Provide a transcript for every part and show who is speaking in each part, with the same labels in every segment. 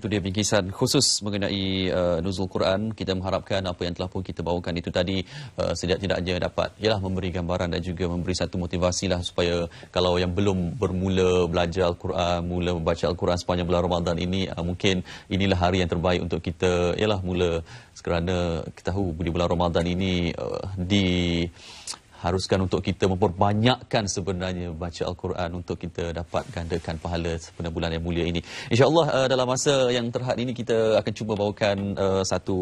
Speaker 1: Itu dia bingkisan khusus mengenai uh, Nuzul Quran. Kita mengharapkan apa yang telah pun kita bawakan itu tadi uh, setidak-tidaknya dapat ialah memberi gambaran dan juga memberi satu motivasi lah supaya kalau yang belum bermula belajar Al-Quran, mula membaca Al-Quran sepanjang bulan Ramadan ini, uh, mungkin inilah hari yang terbaik untuk kita ialah mula kerana kita tahu di bulan Ramadan ini uh, di haruskan untuk kita memperbanyakkan sebenarnya baca al-Quran untuk kita dapat gandakan pahala sepanjang bulan yang mulia ini. Insya-Allah uh, dalam masa yang terhad ini kita akan cuba bawakan uh, satu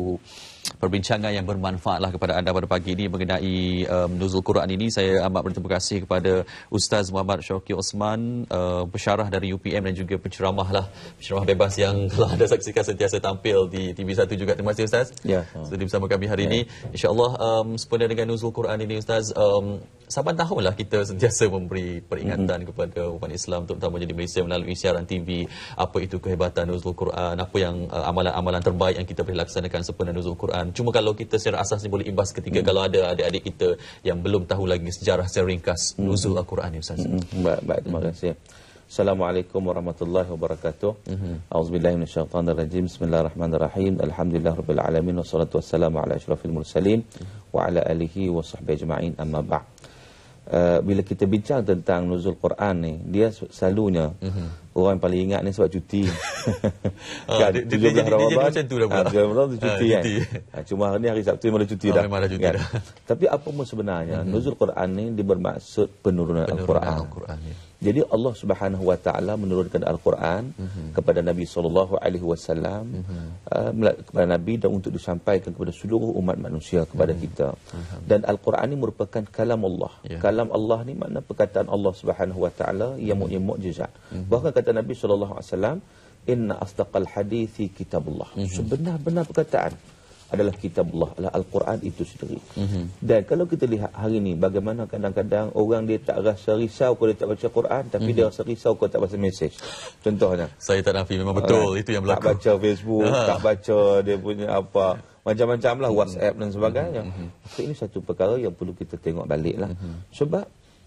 Speaker 1: perbincangan yang bermanfaatlah kepada anda pada pagi ini mengenai um, nuzul Quran ini. Saya amat berterima kasih kepada Ustaz Muhammad Syauqi Osman, uh, pensyarah dari UPM dan juga penceramahlah penceramah bebas yang telah ada saksikan sentiasa tampil di TV1 juga. Terima kasih Ustaz. Ya. Sudah bersama kami hari ya. ini. Insya-Allah um, sepanjang dengan nuzul Quran ini Ustaz uh, um, saban lah kita sentiasa memberi peringatan mm-hmm. kepada umat Islam terutamanya di Malaysia melalui siaran TV apa itu kehebatan Nuzul Quran apa yang uh, amalan-amalan terbaik yang kita boleh laksanakan sempena Nuzul Quran cuma kalau kita secara asas ni boleh imbas ketika mm-hmm. kalau ada adik-adik kita yang belum tahu lagi sejarah secara ringkas mm-hmm. Nuzul Al-Quran ni Ustaz
Speaker 2: mm-hmm. baik, baik terima kasih Assalamualaikum warahmatullahi wabarakatuh. Auzubillahi minasyaitonir rajim. Bismillahirrahmanirrahim. Alhamdulillahirabbil alamin wassalatu wassalamu ala asyrafil mursalin wa ala alihi washabbihi ajmain amma ba'd. Uh, bila kita bincang tentang nuzul Quran ni, dia selalunya uh -huh. Orang yang paling ingat ni sebab cuti. Ha, dia, dia, dia, dia, dia, dia jadi macam tu dah pula. Dia cuti, ha, kan? cuti. Ah, cuma hari ni hari Sabtu memang dah cuti ha, dah. Memang dah cuti kan? dah. Tapi apa pun sebenarnya, hmm. Nuzul Quran ni dia bermaksud penurunan, penurunan Al-Quran. Al-Quran ya. Jadi Allah Subhanahu wa taala menurunkan Al-Quran mm-hmm. kepada Nabi sallallahu alaihi wasallam hmm. kepada nabi dan untuk disampaikan kepada seluruh umat manusia kepada mm-hmm. kita. Hmm. Dan Al-Quran ini merupakan kalam Allah. Yeah. Kalam Allah ni makna perkataan Allah Subhanahu wa taala yang hmm. mukjizat. Mm-hmm. Bahkan kata kata Nabi sallallahu alaihi wasallam, "Inna astaqal hadithi kitabullah." Mm -hmm. Sebenar-benar perkataan adalah kitabullah, adalah al-Quran itu sendiri. Mm -hmm. Dan kalau kita lihat hari ini bagaimana kadang-kadang orang dia tak rasa risau kalau dia tak baca Quran, tapi mm -hmm. dia mhm. rasa risau kalau tak baca mesej. Contohnya,
Speaker 1: saya tak nafi memang betul orang, ah, itu yang berlaku. Tak
Speaker 2: baca Facebook, ha. tak baca dia punya apa macam-macam lah mhm. WhatsApp dan sebagainya. Mm -hmm. ini satu perkara yang perlu kita tengok balik lah. Mm -hmm. Sebab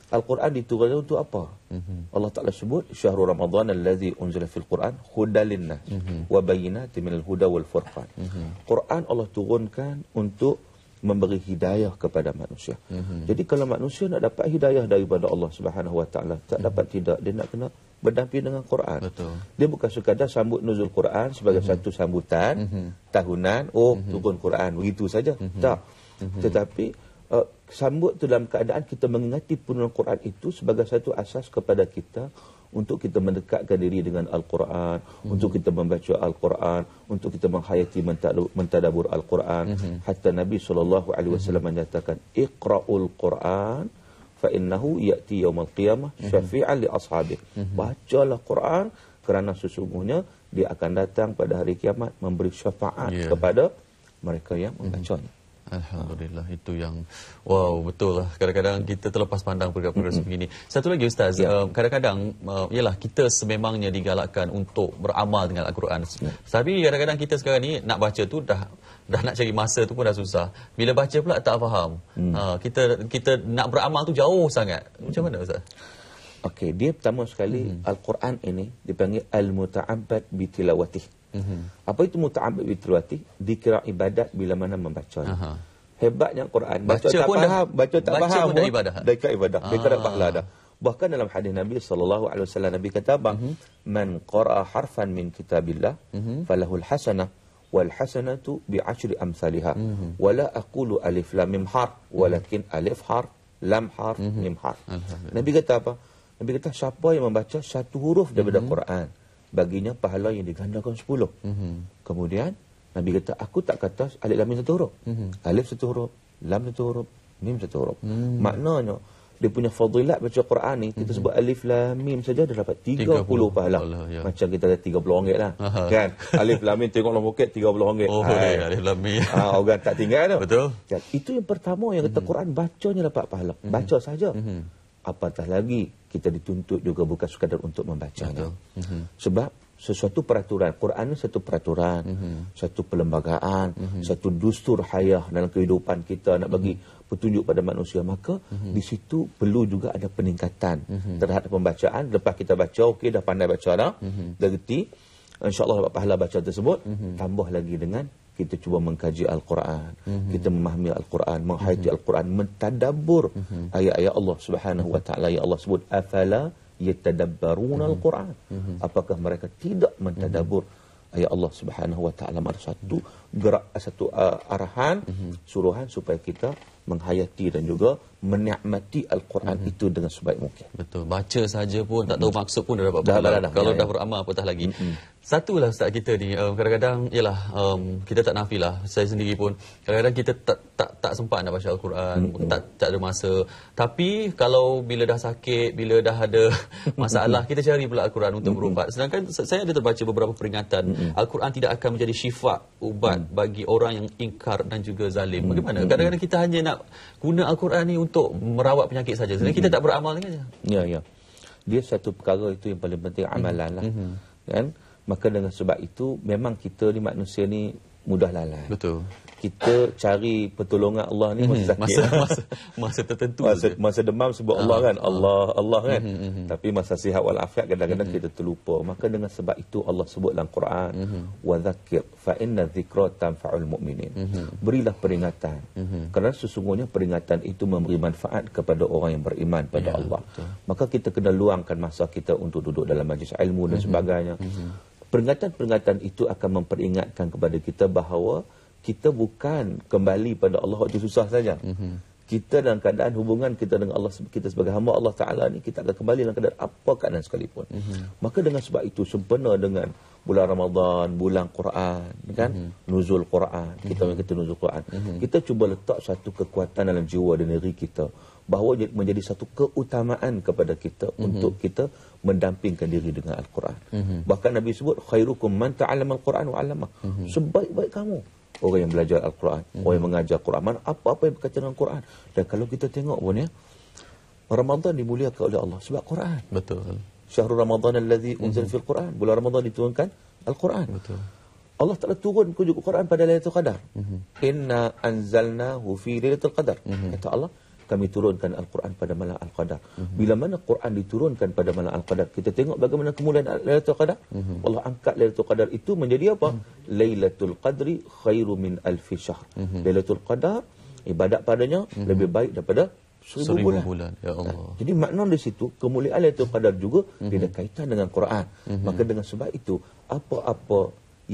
Speaker 2: Al-Quran diturunkan untuk apa? Mhm. Allah Taala sebut Ramadhan Ramadan allazi unzila fil Quran huda nas mm-hmm. wa bayyinatin minal huda wal furqan. mm Quran Allah turunkan untuk memberi hidayah kepada manusia. Mhm. Jadi kalau manusia nak dapat hidayah daripada Allah Subhanahu wa Taala, tak mhm. dapat tidak dia nak kena berdamping dengan Quran. Betul. Dia bukan sekadar sambut nuzul Quran sebagai satu sambutan tahunan, oh mm-hmm. turun Quran begitu saja. Tak. Tetapi uh, sambut itu dalam keadaan kita mengingati penurunan Quran itu sebagai satu asas kepada kita untuk kita mendekatkan diri dengan Al-Quran, hmm. untuk kita membaca Al-Quran, untuk kita menghayati mentadabur Al-Quran. Hmm. Hatta Nabi SAW hmm. menyatakan, Iqra'ul Quran, fa'innahu ya'ti yawmal qiyamah hmm. syafi'an li ashabi. Hmm. Bacalah Quran, kerana sesungguhnya dia akan datang pada hari kiamat memberi syafa'at yeah. kepada
Speaker 1: mereka yang membacanya. Alhamdulillah itu yang wow betul lah kadang-kadang kita terlepas pandang perkara-perkara mm-hmm. begini. Satu lagi ustaz, yeah. uh, um, kadang-kadang uh, kita sememangnya digalakkan untuk beramal dengan al-Quran. Yeah. Tapi kadang-kadang kita sekarang ni nak baca tu dah dah nak cari masa tu pun dah susah. Bila baca pula tak faham. Mm. Uh, kita kita nak beramal tu jauh sangat. Macam mana ustaz?
Speaker 2: Okey, dia pertama sekali mm al-Quran ini dipanggil al-muta'abbad bi tilawatihi mm Apa itu muta'abid bitilawati? Dikira ibadat bila mana membaca. Aha. Hebatnya Quran. Baca, baca tak pun faham. baca tak baca faham. Baca pun dah ibadah. Dah ikat ibadah. Dia ah. dah. Bahkan dalam hadis Nabi SAW, Nabi kata, bang, mm Man qara harfan min kitabillah, mm-hmm. falahul hasanah. Wal hasanatu bi asyri amsalihah. Mm-hmm. Wala aqulu alif lam mim Walakin alif har, lam har, mm-hmm. mim Nabi kata apa? Nabi kata, siapa yang membaca satu huruf daripada mm-hmm. Quran baginya pahala yang digandakan sepuluh. Mm-hmm. Kemudian Nabi kata aku tak kata alif lam satu huruf. Mm-hmm. Alif satu huruf, lam satu huruf, mim satu huruf. Mm-hmm. Maknanya dia punya fadilat baca Quran ni kita mm-hmm. sebut alif lam mim saja dah dapat tiga puluh pahala. Allah, ya. Macam kita ada tiga puluh ringgit lah. Aha. Kan? Alif Lamin mim tengok nombor tiga puluh ringgit. Oh, Hai. alif lam mim. Ha, orang tak tinggal tu. Betul. Kan? Itu yang pertama yang kata mm-hmm. Quran bacanya dapat pahala. Mhm. Baca saja. Mm-hmm. Apatah lagi kita dituntut juga bukan sekadar untuk membacanya. Mm -hmm. Sebab sesuatu peraturan, Quran itu satu peraturan, mm -hmm. satu perlembagaan, mm -hmm. satu dustur hayah dalam kehidupan kita nak bagi mm -hmm. petunjuk pada manusia. Maka mm -hmm. di situ perlu juga ada peningkatan mm -hmm. terhadap pembacaan. Lepas kita baca, okey dah pandai baca dah, mm -hmm. dah gerti. InsyaAllah dapat pahala baca tersebut, mm -hmm. tambah lagi dengan kita cuba mengkaji Al-Quran, mm -hmm. kita memahami Al-Quran, menghayati mm -hmm. Al-Quran, mentadabbur mhm. ayat-ayat mm -hmm. Allah Subhanahu wa taala yang Allah sebut afala yatadabbaruna mhm. Al-Quran. Mm -hmm. Apakah mereka tidak mentadabbur mhm. ayat Allah Subhanahu wa taala? Maksud satu gerak satu uh, arahan, suruhan supaya kita menghayati dan juga menikmati al-Quran hmm. itu dengan sebaik mungkin. Betul.
Speaker 1: Baca saja pun tak tahu Betul. Mhm. maksud pun dah dapat pahala. Dah, dah, dah, Kalau ya, dah ya. beramal apatah lagi. Hmm. Satulah ustaz kita ni um, kadang-kadang ialah um, kita tak nafilah saya sendiri pun kadang-kadang kita tak tak tak sempat nak baca al-Quran hmm. tak tak ada masa tapi kalau bila dah sakit bila dah ada masalah kita cari pula al-Quran untuk hmm. berubat sedangkan saya ada terbaca beberapa peringatan hmm. al-Quran tidak akan menjadi syifa ubat hmm. bagi orang yang ingkar dan juga zalim mhm. bagaimana mhm. kadang-kadang kita hanya nak nak guna Al-Quran ni untuk merawat penyakit saja. Sebenarnya kita mm-hmm. tak beramal dengan dia. Ya, ya.
Speaker 2: Dia satu perkara itu yang paling penting mm-hmm. amalan lah. mm Kan? Maka dengan sebab itu memang kita ni manusia ni mudah lalai. Betul kita cari pertolongan Allah ni masa hmm, sakit. Masa, masa,
Speaker 1: masa tertentu. Masa,
Speaker 2: masa demam sebut ah, Allah kan. Ah. Allah, Allah kan. Mm -hmm. Tapi masa sihat walafiat kadang-kadang hmm, kita terlupa. Maka dengan sebab itu Allah sebut dalam Quran. Mm -hmm. وَذَكِرْ فَإِنَّ ذِكْرَ mm -hmm. Berilah peringatan. Mm -hmm. Kerana sesungguhnya peringatan itu memberi manfaat kepada orang yang beriman pada ya, Allah. Betul. Maka kita kena luangkan masa kita untuk duduk dalam majlis ilmu dan mm -hmm. sebagainya. Mm -hmm. Peringatan-peringatan itu akan memperingatkan kepada kita bahawa kita bukan kembali pada Allah waktu susah saja. Mm -hmm. Kita dalam keadaan hubungan kita dengan Allah kita sebagai hamba Allah Taala ni kita akan kembali dalam keadaan apa keadaan sekalipun. Mm -hmm. Maka dengan sebab itu sempena dengan bulan Ramadan, bulan Quran, kan? Mm -hmm. Nuzul Quran. Kita mm -hmm. kita nuzul Quran. Mm -hmm. Kita cuba letak satu kekuatan dalam jiwa dan diri kita bahawa menjadi satu keutamaan kepada kita mm -hmm. untuk kita mendampingkan diri dengan Al-Quran. Mm -hmm. Bahkan Nabi sebut khairukum man ta'allamal Quran wa 'allamah. Mm -hmm. Sebaik-baik kamu orang yang belajar Al-Quran, hmm. orang yang mhm. mengajar Quran, apa-apa yang berkaitan dengan Quran. Dan kalau kita tengok pun ya, Ramadan dimuliakan oleh Allah sebab
Speaker 1: Quran. Betul.
Speaker 2: Syahrul Ramadan allazi mhm. unzil fil Quran. Bulan Ramadhan diturunkan
Speaker 1: Al-Quran. Betul.
Speaker 2: Allah telah turun kunjuk Quran pada Lailatul Qadar. Mm -hmm. Inna anzalnahu fi Lailatul Qadar. Mm -hmm. Kata Allah, kami turunkan Al-Quran pada malam Al-Qadar. Mm-hmm. Bila mana Quran diturunkan pada malam Al-Qadar, kita tengok bagaimana kemuliaan Lailatul Qadar. Mm-hmm. Allah angkat Lailatul Qadar itu menjadi apa? Mm-hmm. Lailatul Qadri khairu min alfi syahr. Mm-hmm. Lailatul Qadar ibadat padanya mm-hmm. lebih baik daripada seribu bulan. bulan. Ya Allah. Nah, jadi makna di situ kemuliaan Lailatul Qadar juga mm-hmm. tidak kaitan dengan Quran. Mm-hmm. Maka dengan sebab itu apa-apa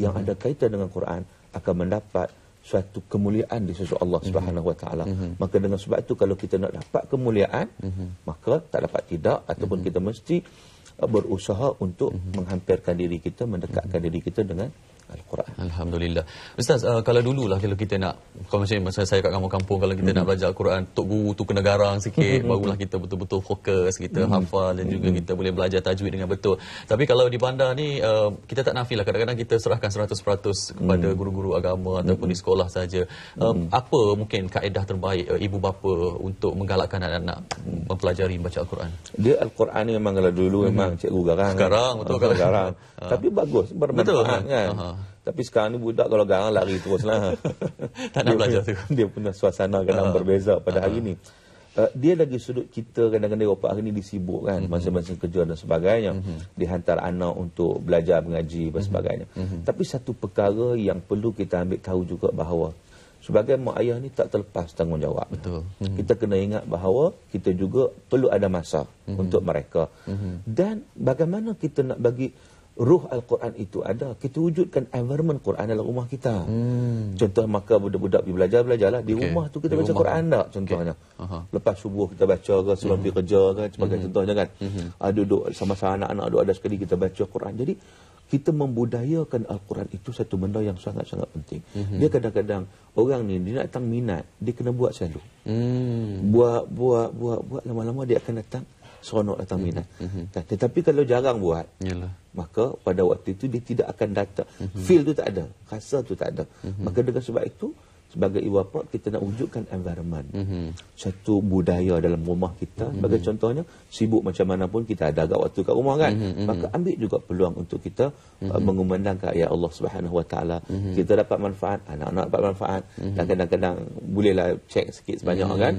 Speaker 2: yang mm-hmm. ada kaitan dengan Quran akan mendapat suatu kemuliaan di sisi Allah mhm. Subhanahu Wa Taala. Mhm. Maka dengan sebab itu kalau kita nak dapat kemuliaan, mm -hmm. maka tak dapat tidak ataupun mm -hmm. kita mesti uh, berusaha untuk mm -hmm. menghampirkan diri kita, mendekatkan mm -hmm. diri kita dengan
Speaker 1: Al-Quran. Alhamdulillah. Ustaz, uh, kalau dululah kalau kita nak kalau macam masa saya kat kampung-kampung kalau kita hmm. nak belajar Al-Quran, tok guru tu kena garang sikit hmm. barulah kita betul-betul fokus, kita hmm. hafal dan hmm. juga kita boleh belajar tajwid dengan betul. Tapi kalau di bandar ni uh, kita tak lah. kadang-kadang kita serahkan 100% kepada hmm. guru-guru agama ataupun hmm. di sekolah saja. Uh, hmm. Apa mungkin kaedah terbaik uh, ibu bapa untuk menggalakkan anak-anak hmm. mempelajari baca Al-Quran?
Speaker 2: Dia Al-Quran ni memang kalau dulu hmm. memang cikgu garang. Kan. Sekarang betul kan? garang. Ah. Tapi bagus bermanfaat kan? Uh-huh. Tapi sekarang ni budak kalau garang lari terus lah. tak nak belajar tu. Dia punya suasana kadang uh, berbeza pada uh, hari ah. ni. Uh, dia lagi sudut kita kadang-kadang Eropah hari ni disibuk kan. Uh, mhm. masa-masa kerja dan sebagainya. Uh, mhm. dihantar anak untuk belajar, mengaji dan mhm. sebagainya. Uh, uh, Tapi satu perkara yang perlu kita ambil tahu juga bahawa sebagai mak ayah ni tak terlepas tanggungjawab. Betul. Uh, kita kena ingat bahawa kita juga perlu ada masa uh, untuk mereka. Uh, uh, dan bagaimana kita nak bagi... Ruh Al-Quran itu ada Kita wujudkan environment Quran dalam rumah kita hmm. Contoh maka budak-budak pergi belajar Belajarlah di okay. rumah tu kita di baca rumah. Quran tak Contohnya okay. Lepas subuh kita baca ke Sebelum mm-hmm. pergi hmm. kerja kan Sebagai hmm contohnya kan hmm Ada ah, duduk sama-sama anak-anak ada sekali kita baca Quran Jadi kita membudayakan Al-Quran itu Satu benda yang sangat-sangat penting mm-hmm. Dia kadang-kadang Orang ni dia nak datang minat Dia kena buat selalu mm. Buat, buat, buat, buat Lama-lama dia akan datang seronok datang mhm. minat. Mm -hmm. Tetapi kalau jarang buat, Yalah. maka pada waktu itu dia tidak akan datang. Mm -hmm. Feel tu tak ada. Rasa tu tak ada. Mm -hmm. Maka dengan sebab itu, sebagai ibu bapa kita nak wujudkan environment mm -hmm. satu budaya dalam rumah kita mhm. sebagai mm -hmm. contohnya sibuk macam mana pun kita ada agak waktu kat rumah kan mm -hmm. maka ambil juga peluang untuk kita mm -hmm. uh, mhm. mengumandangkan ya Allah Subhanahu Wa mm -hmm. kita dapat manfaat anak-anak dapat manfaat mm -hmm. dan kadang-kadang bolehlah check sikit sebanyak mm -hmm. kan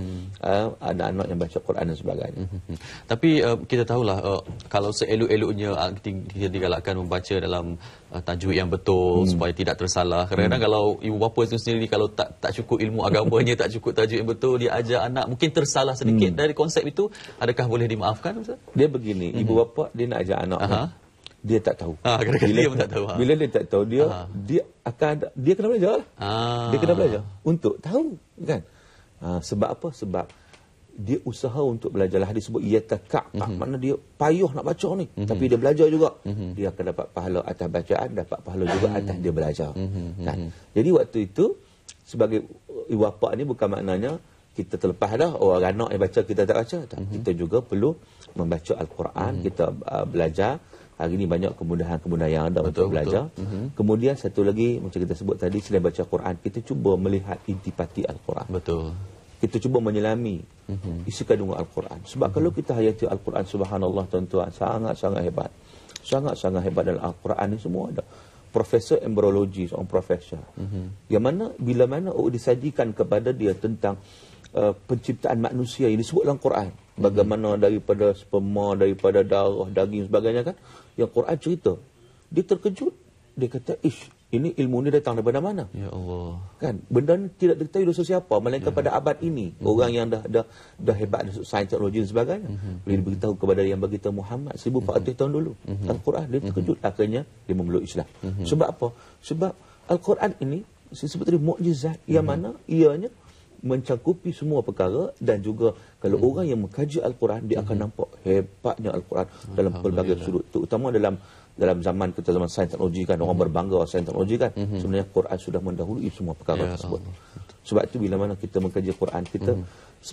Speaker 2: uh, anak-anak uh, yang baca Quran dan sebagainya mm
Speaker 1: -hmm. tapi uh, kita tahulah uh, kalau seelok-eloknya uh, kita digalakkan membaca dalam uh, tajwid yang betul mm. supaya tidak tersalah kerana mm. kalau ibu bapa itu sendiri kalau tak tak cukup ilmu agamanya, tak cukup tajuk yang betul, dia ajar anak mungkin tersalah sedikit hmm. dari konsep itu, adakah boleh dimaafkan Ustaz? Dia begini, hmm. ibu bapa dia nak ajar anak. Aha. Dia tak tahu. Ha, kena -kena bila, dia tak tahu. Ha. Bila dia tak tahu,
Speaker 2: dia ha. dia akan dia kena belajar. Lah. Ha. Dia kena belajar untuk tahu kan. Ha, sebab apa? Sebab dia usaha untuk belajar lah. Dia sebut ia takak. Mm -hmm. Mana dia payuh nak baca ni. Mm -hmm. Tapi dia belajar juga. Mm -hmm. Dia akan dapat pahala atas bacaan. Dapat pahala juga atas dia belajar. Mm -hmm. kan? Mhm. Jadi waktu itu sebagai iwapak ni bukan maknanya kita terlepas dah oh, orang anak yang baca kita tak baca tak. Mm -hmm. kita juga perlu membaca al-Quran mm -hmm. kita uh, belajar hari ni banyak kemudahan-kemudahan yang ada betul, untuk belajar Mm -hmm. kemudian satu lagi macam kita sebut tadi selain baca Quran kita cuba melihat intipati al-Quran betul kita cuba menyelami mhm. isi kandungan al-Quran sebab mm -hmm. kalau kita hayati al-Quran subhanallah tuan-tuan sangat-sangat hebat sangat-sangat hebat dalam al-Quran ni semua ada profesor embrologi seorang profesor mm -hmm. yang mana bila mana oh, disajikan kepada dia tentang uh, penciptaan manusia yang disebut dalam Quran mm -hmm. bagaimana daripada sperma daripada darah daging sebagainya kan yang Quran cerita dia terkejut dia kata ish ini ilmu ni datang daripada mana? Ya Allah. Kan? Benda ni tidak diketahui dosa siapa, melainkan ya. pada abad ini. Mm-hmm. Orang yang dah dah dah hebat dalam sains teknologi dan sebagainya. Mm-hmm. Boleh diberitahu kepada yang bagi Muhammad 1400 mm-hmm. tahun dulu. Mm-hmm. Al-Quran dia mhm. terkejut mm-hmm. akhirnya dia memeluk Islam. Mm-hmm. Sebab apa? Sebab Al-Quran ini disebut tadi mukjizat mm-hmm. yang mhm. mana ianya mencakupi semua perkara dan juga kalau hmm orang yang mengkaji Al-Quran dia mm-hmm. akan mhm. nampak hebatnya Al-Quran dalam pelbagai sudut terutama dalam dalam zaman kita zaman sains teknologi kan orang berbangga sains teknologi kan mhm. sebenarnya Quran sudah mendahului semua perkara ya, tersebut. Sebab itu bila mana kita mengkaji Quran kita mm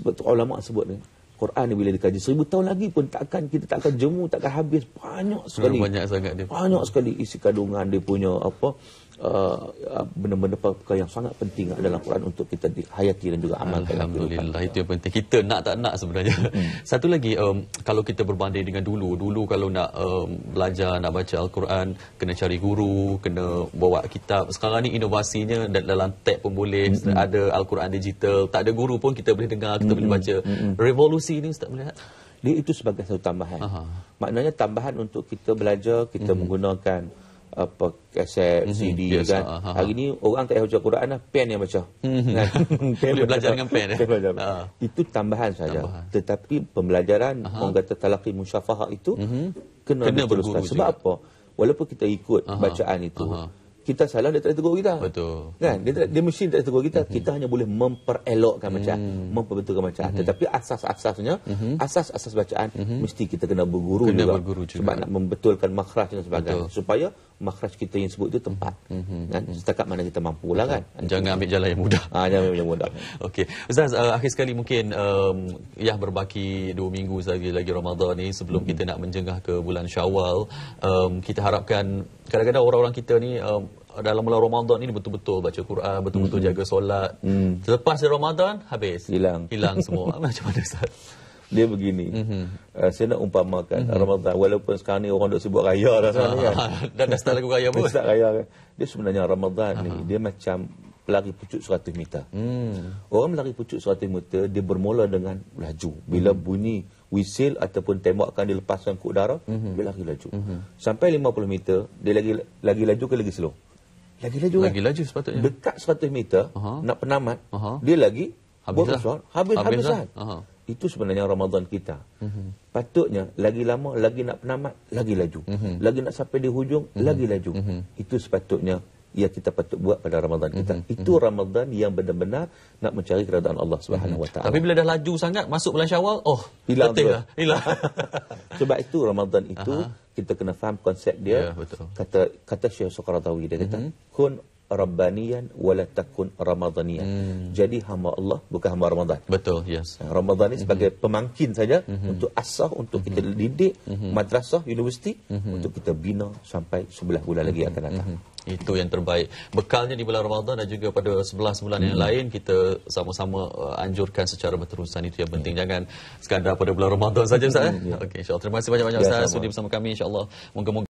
Speaker 2: -hmm. ulama sebut ni Quran ni bila dikaji seribu tahun lagi pun takkan kita takkan jemu takkan habis
Speaker 1: banyak sekali banyak sangat dia
Speaker 2: banyak sekali isi kandungan dia punya apa
Speaker 1: uh, uh, benda-benda uh, perkara yang sangat penting dalam Quran untuk kita dihayati dan juga amalkan Alhamdulillah itu yang penting kita nak tak nak sebenarnya hmm. satu lagi um, kalau kita berbanding dengan dulu dulu kalau nak um, belajar nak baca Al-Quran kena cari guru kena bawa kitab sekarang ni inovasinya dalam tab pun boleh hmm. ada Al-Quran digital tak ada guru pun kita boleh dengar kita hmm. boleh baca hmm. revolusi kursi ini Ustaz melihat? Dia itu sebagai satu tambahan. Aha.
Speaker 2: Maknanya tambahan untuk kita belajar, kita hmm. menggunakan uh, apa kaset mm -hmm, CD biasa. kan Aha. hari ni orang tak baca Quran lah pen yang baca mhm. kan? pen belajar dengan pen, eh? pen belajar. Uh. itu tambahan saja tetapi pembelajaran uh -huh. orang kata talaqqi musyafahah itu mm -hmm. kena, kena teruskan sebab juga. apa walaupun kita ikut uh -huh. bacaan itu uh -huh kita salah dia tak boleh tegur kita. Betul. Kan? Dia tak, dia mesti tak tegur kita. Mm -hmm. Kita hanya boleh memperelokkan mm. macam mm -hmm. memperbetulkan macam. Mm -hmm. Tetapi asas-asasnya, mm-hmm. asas-asas bacaan mm -hmm. mesti kita kena berguru kena juga. Kena berguru juga. Sebab nak membetulkan makhraj dan sebagainya Betul. supaya makhraj kita yang sebut itu tempat. Mhm, kan? Mhm. Setakat mana kita mampu
Speaker 1: lah kan. Jangan ambil jalan yang mudah. Ha, jangan ambil yang mudah. Okey. Ustaz, uh, akhir sekali mungkin um, Yah berbaki dua minggu lagi lagi Ramadan ni sebelum hmm. kita nak menjengah ke bulan syawal. Um, kita harapkan kadang-kadang orang-orang kita ni um, dalam bulan Ramadan ini betul-betul baca Quran, betul-betul hmm. jaga solat. Hmm. Selepas Ramadan, habis. Hilang. Hilang semua. Macam mana Ustaz?
Speaker 2: Dia begini. Mm-hmm. Uh, saya nak umpamakan mm-hmm. Ramadan walaupun sekarang ni orang duk sebut raya dah uh-huh. Kan? Dan dah start lagu raya pun. start raya kan. Dia sebenarnya Ramadan uh ni dia macam pelari pucuk 100 meter.
Speaker 1: Mm.
Speaker 2: Orang lari pucuk 100 meter dia bermula dengan laju. Bila mm. bunyi whistle ataupun tembakan dilepaskan ke udara, mm-hmm. dia lari laju. Mm-hmm. Sampai 50 meter, dia lagi lagi laju ke lagi slow? Lagi laju. Eh? Lagi kan? laju sepatutnya. Dekat 100 meter uh nak penamat, uh dia lagi habis lah. habis habis habis. Lah. Lah. Itu sebenarnya Ramadan kita. Mm-hmm. Patutnya lagi lama, lagi nak penamat, lagi laju. Mm-hmm. Lagi nak sampai di hujung, mm-hmm. lagi laju. Mm-hmm. Itu sepatutnya yang kita patut buat pada Ramadan kita. Mm-hmm. Itu mm-hmm. Ramadan yang benar-benar nak mencari keradaan Allah mhm. Subhanahu mm-hmm. Taala. Tapi
Speaker 1: bila dah laju sangat, masuk bulan syawal, oh, hilang betul. Lah. Hilang. Sebab
Speaker 2: itu Ramadan itu, Aha. kita kena faham konsep dia. Ya, Kata, kata Syekh Sokratawi, dia kata, mm-hmm. kun Rabbanian wala takun Ramadhanian. Hmm. Jadi hamba Allah bukan hamba Ramadhan. Betul, yes. Ramadhan ini sebagai mm -hmm. pemangkin saja mm -hmm. untuk asah, untuk mm -hmm. kita didik, mm -hmm. madrasah, universiti, mm -hmm. untuk kita bina sampai sebelah bulan lagi akan datang. Mm -hmm. Itu yang
Speaker 1: terbaik. Bekalnya di bulan Ramadhan dan juga pada sebelah bulan hmm. yang lain, kita sama-sama uh, anjurkan secara berterusan. Itu yang penting. Hmm. Jangan sekadar pada bulan Ramadhan saja, Ustaz. Eh? Hmm. Ya. Okay, Terima kasih banyak-banyak, ya, Ustaz. Sudah bersama kami, Insya Allah. Moga-moga.